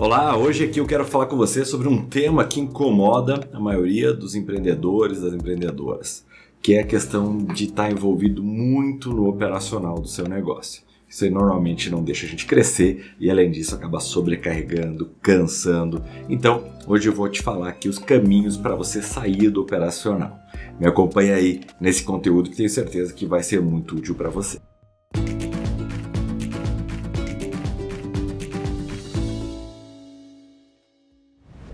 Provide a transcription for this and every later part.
Olá, hoje aqui eu quero falar com você sobre um tema que incomoda a maioria dos empreendedores, das empreendedoras, que é a questão de estar envolvido muito no operacional do seu negócio. Isso normalmente não deixa a gente crescer e, além disso, acaba sobrecarregando, cansando. Então, hoje eu vou te falar aqui os caminhos para você sair do operacional. Me acompanha aí nesse conteúdo que tenho certeza que vai ser muito útil para você.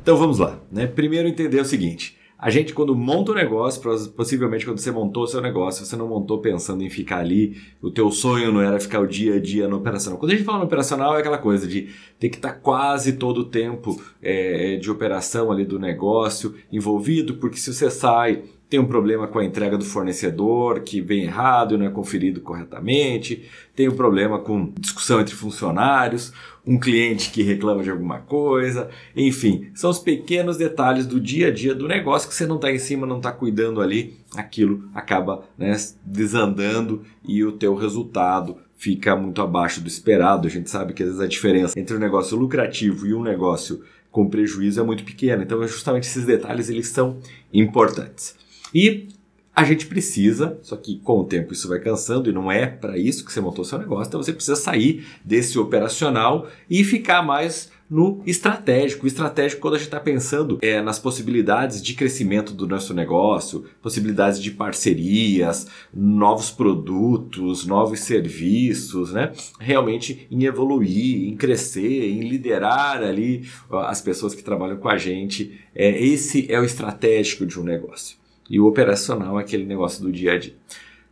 Então vamos lá. Né? Primeiro entender o seguinte. A gente, quando monta um negócio, possivelmente quando você montou seu negócio, você não montou pensando em ficar ali, o teu sonho não era ficar o dia a dia no operacional. Quando a gente fala no operacional, é aquela coisa de ter que estar tá quase todo o tempo é, de operação ali do negócio envolvido, porque se você sai tem um problema com a entrega do fornecedor que vem errado e não é conferido corretamente, tem um problema com discussão entre funcionários, um cliente que reclama de alguma coisa, enfim, são os pequenos detalhes do dia a dia do negócio que você não está em cima, não está cuidando ali, aquilo acaba né, desandando e o teu resultado fica muito abaixo do esperado. A gente sabe que às vezes a diferença entre um negócio lucrativo e um negócio com prejuízo é muito pequena. Então, justamente esses detalhes eles são importantes. E a gente precisa, só que com o tempo isso vai cansando e não é para isso que você montou seu negócio, então você precisa sair desse operacional e ficar mais no estratégico. O estratégico, quando a gente está pensando é, nas possibilidades de crescimento do nosso negócio, possibilidades de parcerias, novos produtos, novos serviços, né? Realmente em evoluir, em crescer, em liderar ali as pessoas que trabalham com a gente. É, esse é o estratégico de um negócio e o operacional é aquele negócio do dia a dia.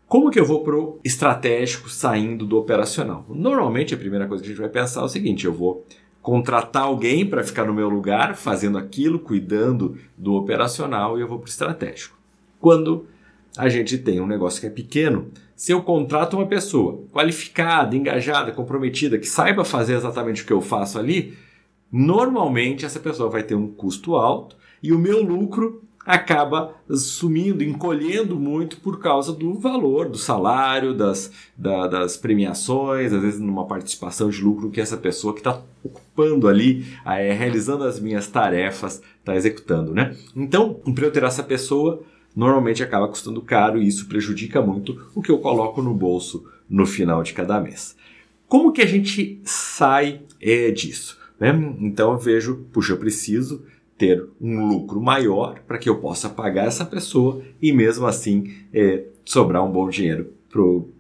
Como que eu vou pro estratégico saindo do operacional? Normalmente a primeira coisa que a gente vai pensar é o seguinte: eu vou contratar alguém para ficar no meu lugar, fazendo aquilo, cuidando do operacional e eu vou pro estratégico. Quando a gente tem um negócio que é pequeno, se eu contrato uma pessoa qualificada, engajada, comprometida, que saiba fazer exatamente o que eu faço ali, normalmente essa pessoa vai ter um custo alto e o meu lucro acaba sumindo, encolhendo muito por causa do valor, do salário, das, da, das premiações, às vezes numa participação de lucro que essa pessoa que está ocupando ali, ah, é, realizando as minhas tarefas, está executando, né? Então, para eu ter essa pessoa, normalmente acaba custando caro e isso prejudica muito o que eu coloco no bolso no final de cada mês. Como que a gente sai é, disso? Né? Então eu vejo, puxa, eu preciso ter um lucro maior para que eu possa pagar essa pessoa e mesmo assim é, sobrar um bom dinheiro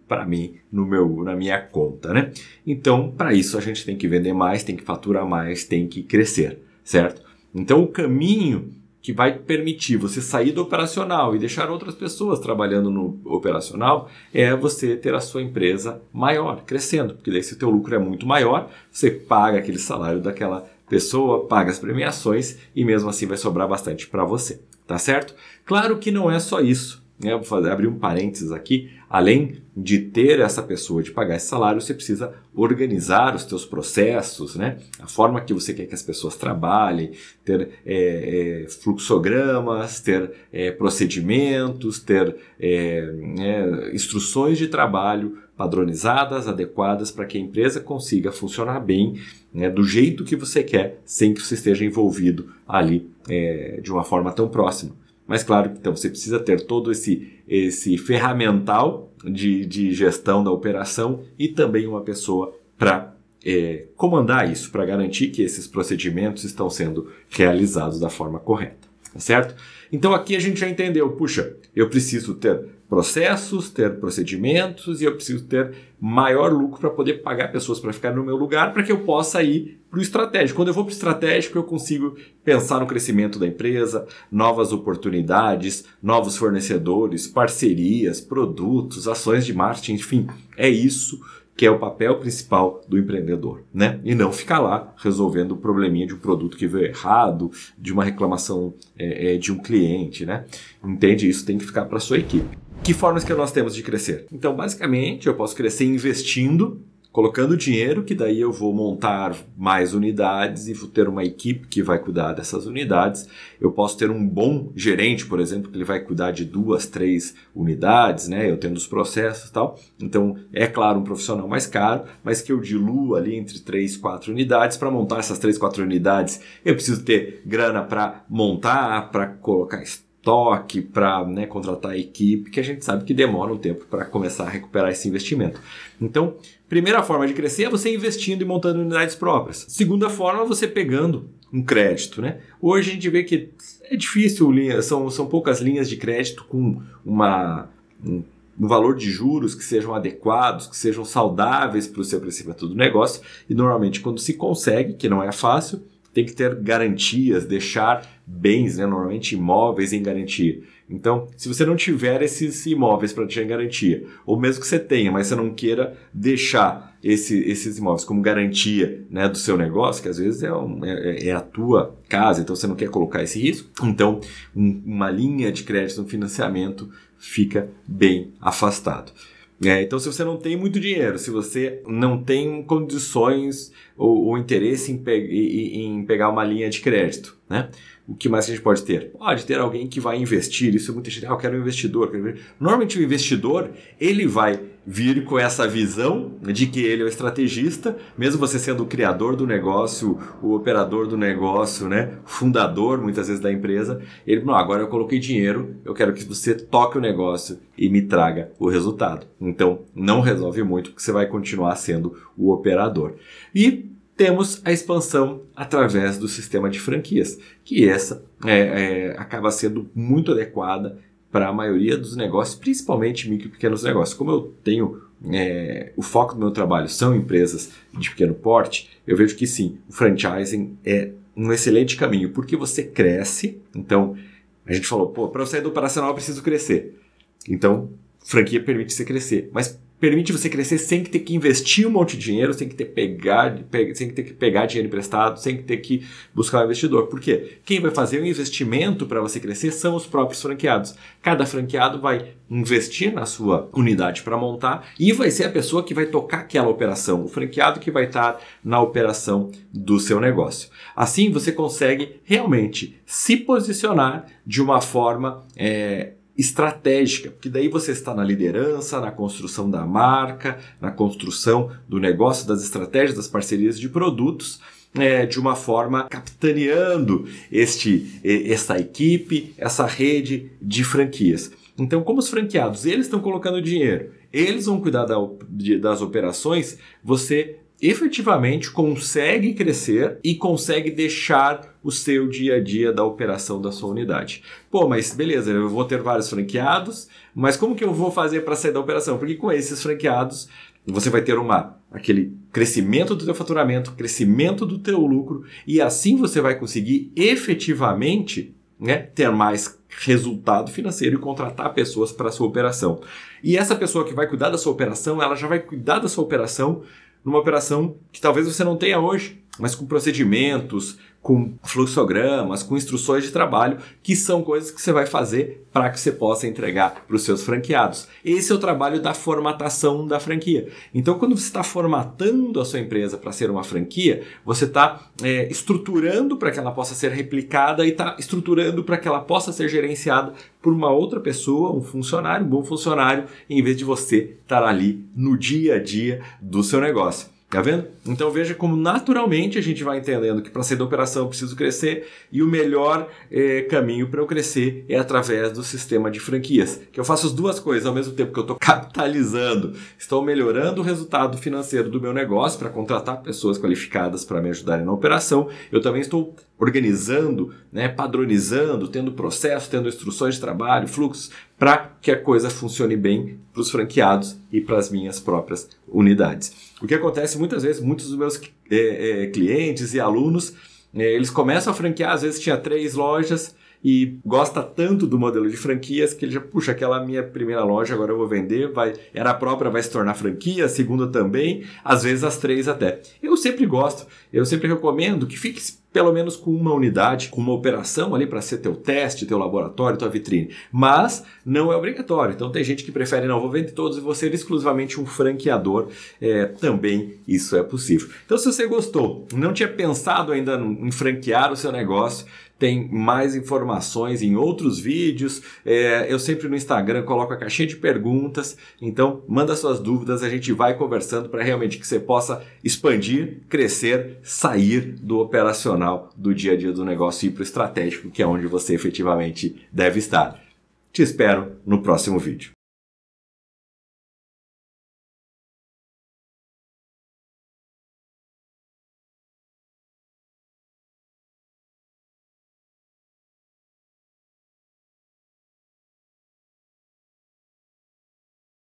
para mim no meu na minha conta, né? Então, para isso a gente tem que vender mais, tem que faturar mais, tem que crescer, certo? Então, o caminho que vai permitir você sair do operacional e deixar outras pessoas trabalhando no operacional é você ter a sua empresa maior, crescendo, porque daí se o teu lucro é muito maior, você paga aquele salário daquela pessoa, paga as premiações e mesmo assim vai sobrar bastante para você, tá certo? Claro que não é só isso. Né? Vou fazer, abrir um parênteses aqui. Além de ter essa pessoa de pagar esse salário, você precisa organizar os teus processos, né? A forma que você quer que as pessoas trabalhem, ter é, é, fluxogramas, ter é, procedimentos, ter é, né, instruções de trabalho padronizadas, adequadas para que a empresa consiga funcionar bem, né, do jeito que você quer, sem que você esteja envolvido ali é, de uma forma tão próxima. Mas claro, então você precisa ter todo esse, esse ferramental de, de gestão da operação e também uma pessoa para é, comandar isso, para garantir que esses procedimentos estão sendo realizados da forma correta. Tá certo? Então aqui a gente já entendeu, puxa, eu preciso ter processos, ter procedimentos e eu preciso ter maior lucro para poder pagar pessoas para ficar no meu lugar, para que eu possa ir para o estratégico. Quando eu vou para o estratégico, eu consigo pensar no crescimento da empresa, novas oportunidades, novos fornecedores, parcerias, produtos, ações de marketing, enfim, é isso que é o papel principal do empreendedor, né? E não ficar lá resolvendo o probleminha de um produto que veio errado, de uma reclamação é, é, de um cliente, né? Entende? Isso tem que ficar para sua equipe. Que formas que nós temos de crescer? Então, basicamente, eu posso crescer investindo colocando dinheiro, que daí eu vou montar mais unidades e vou ter uma equipe que vai cuidar dessas unidades. Eu posso ter um bom gerente, por exemplo, que ele vai cuidar de duas, três unidades, né? Eu tendo os processos e tal. Então, é claro, um profissional mais caro, mas que eu diluo ali entre três, quatro unidades. Para montar essas três, quatro unidades, eu preciso ter grana para montar, para colocar toque para né, contratar a equipe, que a gente sabe que demora um tempo para começar a recuperar esse investimento. Então, primeira forma de crescer é você investindo e montando unidades próprias. Segunda forma, você pegando um crédito. Né? Hoje a gente vê que é difícil, são, são poucas linhas de crédito com uma, um valor de juros que sejam adequados, que sejam saudáveis para o seu crescimento do negócio. E normalmente, quando se consegue, que não é fácil, tem que ter garantias, deixar bens, né, normalmente imóveis em garantia. Então, se você não tiver esses imóveis para deixar em garantia, ou mesmo que você tenha, mas você não queira deixar esse, esses imóveis como garantia né, do seu negócio, que às vezes é, um, é, é, é a tua casa, então você não quer colocar esse risco, então um, uma linha de crédito no financiamento fica bem afastado. É, então, se você não tem muito dinheiro, se você não tem condições ou, ou interesse em, pe em, pegar uma linha de crédito, né? O que mais a gente pode ter? Pode ter alguém que vai investir. Isso é muito interessante. Ah, eu quero um investidor. Quero... Normalmente o investidor ele vai vir com essa visão de que ele é o estrategista, mesmo você sendo o criador do negócio, o operador do negócio, né, fundador muitas vezes da empresa, ele não, agora eu coloquei dinheiro, eu quero que você toque o negócio e me traga o resultado. Então, não resolve muito porque você vai continuar sendo o operador. E temos a expansão através do sistema de franquias, que essa é, é, acaba sendo muito adequada para a maioria dos negócios, principalmente micro e pequenos negócios. Como eu tenho é, o foco do meu trabalho são empresas de pequeno porte, eu vejo que sim, o franchising é um excelente caminho, porque você cresce. Então, a gente falou, pô, para eu sair do operacional eu preciso crescer. Então, franquia permite você crescer. Mas permite você crescer sem que ter que investir um monte de dinheiro, sem que ter, pegar, sem que ter que pegar dinheiro emprestado, sem que ter que buscar um investidor. Por quê? Quem vai fazer o um investimento para você crescer são os próprios franqueados. Cada franqueado vai investir na sua unidade para montar e vai ser a pessoa que vai tocar aquela operação, o franqueado que vai estar na operação do seu negócio. Assim você consegue realmente se posicionar de uma forma é, estratégica, porque daí você está na liderança, na construção da marca, na construção do negócio, das estratégias, das parcerias de produtos. É, de uma forma capitaneando este, esta equipe, essa rede de franquias. Então, como os franqueados, eles estão colocando dinheiro, eles vão cuidar da, de, das operações, você efetivamente consegue crescer e consegue deixar o seu dia a dia da operação da sua unidade. Pô, mas beleza, eu vou ter vários franqueados, mas como que eu vou fazer para sair da operação? Porque com esses franqueados você vai ter uma aquele crescimento do teu faturamento, crescimento do teu lucro e assim você vai conseguir efetivamente né, ter mais resultado financeiro e contratar pessoas para a sua operação. E essa pessoa que vai cuidar da sua operação, ela já vai cuidar da sua operação numa operação que talvez você não tenha hoje, mas com procedimentos, com fluxogramas, com instruções de trabalho, que são coisas que você vai fazer para que você possa entregar para os seus franqueados. Esse é o trabalho da formatação da franquia. Então, quando você está formatando a sua empresa para ser uma franquia, você está é, estruturando para que ela possa ser replicada e está estruturando para que ela possa ser gerenciada por uma outra pessoa, um funcionário, um bom funcionário, em vez de você estar tá ali no dia a dia do seu negócio. Tá vendo? Então veja como naturalmente a gente vai entendendo que para sair da operação eu preciso crescer e o melhor eh, caminho para eu crescer é através do sistema de franquias. Que eu faço as duas coisas ao mesmo tempo que eu estou capitalizando, estou melhorando o resultado financeiro do meu negócio para contratar pessoas qualificadas para me ajudarem na operação. Eu também estou organizando, né, padronizando, tendo processo, tendo instruções de trabalho, fluxos para que a coisa funcione bem para os franqueados e para as minhas próprias unidades. O que acontece muitas vezes, muitos dos meus é, é, clientes e alunos, é, eles começam a franquear, às vezes tinha três lojas e gosta tanto do modelo de franquias que ele já, puxa, aquela minha primeira loja, agora eu vou vender, vai, era a própria, vai se tornar franquia, a segunda também, às vezes as três até. Eu sempre gosto, eu sempre recomendo que fique pelo menos com uma unidade, com uma operação ali para ser teu teste, teu laboratório, tua vitrine. Mas não é obrigatório. Então tem gente que prefere, não, vou vender todos e você ser exclusivamente um franqueador. É, também isso é possível. Então se você gostou, não tinha pensado ainda em franquear o seu negócio, tem mais informações em outros vídeos. É, eu sempre no Instagram coloco a caixinha de perguntas, então manda suas dúvidas, a gente vai conversando para realmente que você possa expandir, crescer, sair do operacional operacional do dia a dia do negócio e para o estratégico, que é onde você efetivamente deve estar. Te espero no próximo vídeo.